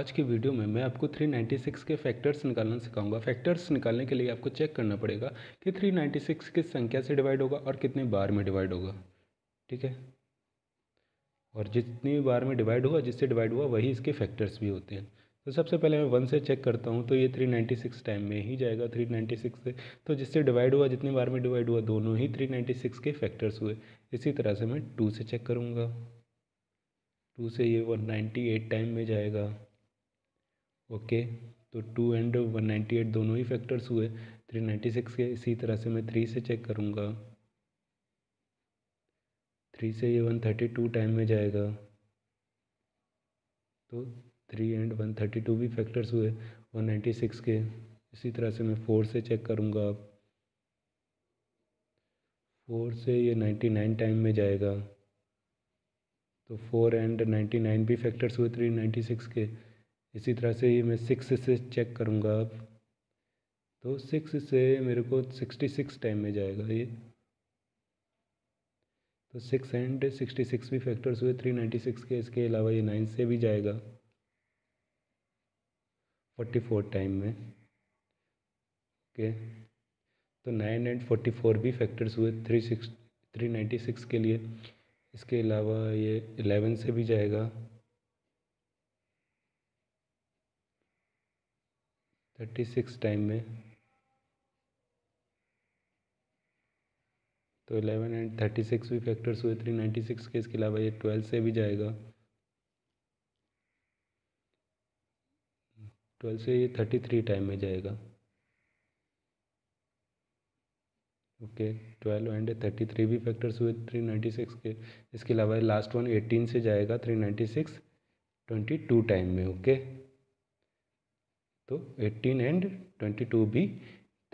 आज की वीडियो में मैं आपको 396 के फैक्टर्स निकालना सिखाऊंगा फैक्टर्स निकालने के लिए आपको चेक करना पड़ेगा कि 396 किस संख्या से डिवाइड होगा और कितने बार में डिवाइड होगा ठीक है और जितनी बार में डिवाइड हुआ जिससे डिवाइड हुआ वही इसके फैक्टर्स भी होते हैं तो सबसे पहले मैं वन से चेक करता हूँ तो ये थ्री नाइन्टी सिक्स टाइम में ही जाएगा थ्री नाइन्टी सिक्स से तो जिससे डिवाइड हुआ जितनी बार में डिवाइड हुआ दोनों ही थ्री नाइन्टी सिक्स के फैक्टर्स हुए इसी तरह से मैं टू से चेक करूँगा टू से ये वन नाइन्टी एट टाइम में जाएगा ओके तो two and one ninety eight दोनों ही फैक्टर्स हुए थ्री नाइन्टी सिक्स के इसी तरह से मैं थ्री से चेक करूँगा थ्री से ये वन थर्टी टू टाइम में जाएगा तो three and one thirty two भी फैक्टर्स हुए वन नाइन्टी सिक्स के इसी तरह से मैं फोर से चेक करूँगा अब फोर से ये नाइन्टी नाइन टाइम में जाएगा तो फोर एंड नाइन्टी नाइन भी फैक्टर्स हुए थ्री नाइन्टी सिक्स के इसी तरह से मैं सिक्स से चेक करूँगा अब तो सिक्स से मेरे को सिक्सटी सिक्स टाइम में जाएगा ये तो सिक्स एंड सिक्सटी सिक्स भी फैक्टर्स हुए थ्री नाइन्टी सिक्स के इसके अलावा ये नाइन से भी जाएगा फोर्टी फोर टाइम में ओके तो नाइन एंड फोर्टी फोर भी फैक्टर्स हुए three six three ninety six के लिए इसके अलावा ये एलेवन से भी जाएगा थर्टी सिक्स टाइम में तो एलेवन एंड थर्टी सिक्स भी फैक्टर्स हुए थ्री नाइन्टी सिक्स के इसके अलावा ये ट्वेल्व से भी जाएगा ट्वेल्व से ये थर्टी थ्री टाइम में जाएगा okay twelve and thirty three भी फैक्टर्स हुए थ्री नाइन्टी सिक्स के इसके अलावा लास्ट वन एटीन से जाएगा three ninety six twenty two time में ओके okay? तो 18 एंड 22 भी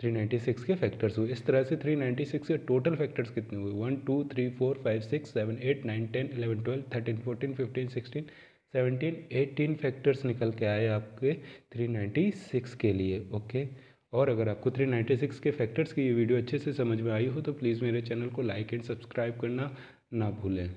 396 के फैक्टर्स हुए इस तरह से 396 के टोटल फैक्टर्स कितने हुए one two three four five six seven eight nine ten eleven twelve thirteen fourteen fifteen sixteen seventeen eighteen factors निकल के आए आपके 396 के लिए ओके और अगर आपको 396 के फैक्टर्स की ये वीडियो अच्छे से समझ में आई हो तो प्लीज़ मेरे चैनल को लाइक एंड सब्सक्राइब करना ना भूलें